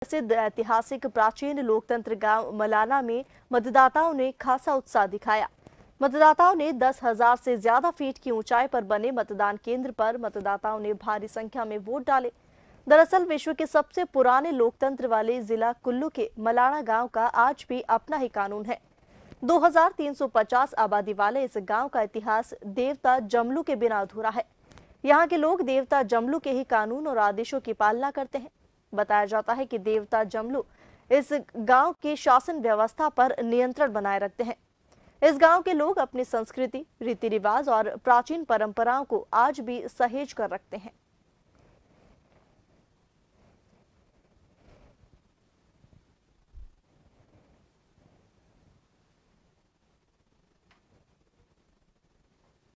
प्रसिद्ध ऐतिहासिक प्राचीन लोकतंत्र गांव मलाना में मतदाताओं ने खासा उत्साह दिखाया मतदाताओं ने दस हजार से ज्यादा फीट की ऊंचाई पर बने मतदान केंद्र पर मतदाताओं ने भारी संख्या में वोट डाले दरअसल विश्व के सबसे पुराने लोकतंत्र वाले जिला कुल्लू के मलाना गांव का आज भी अपना ही कानून है 2350 आबादी वाले इस गांव का इतिहास देवता जमलू के बिना अधूरा है यहाँ के लोग देवता जमलू के ही कानून और आदेशों की पालना करते हैं बताया जाता है कि देवता जमलू इस गांव की शासन व्यवस्था पर नियंत्रण बनाए रखते हैं इस गांव के लोग अपनी संस्कृति रीति रिवाज और प्राचीन परंपराओं को आज भी सहेज कर रखते हैं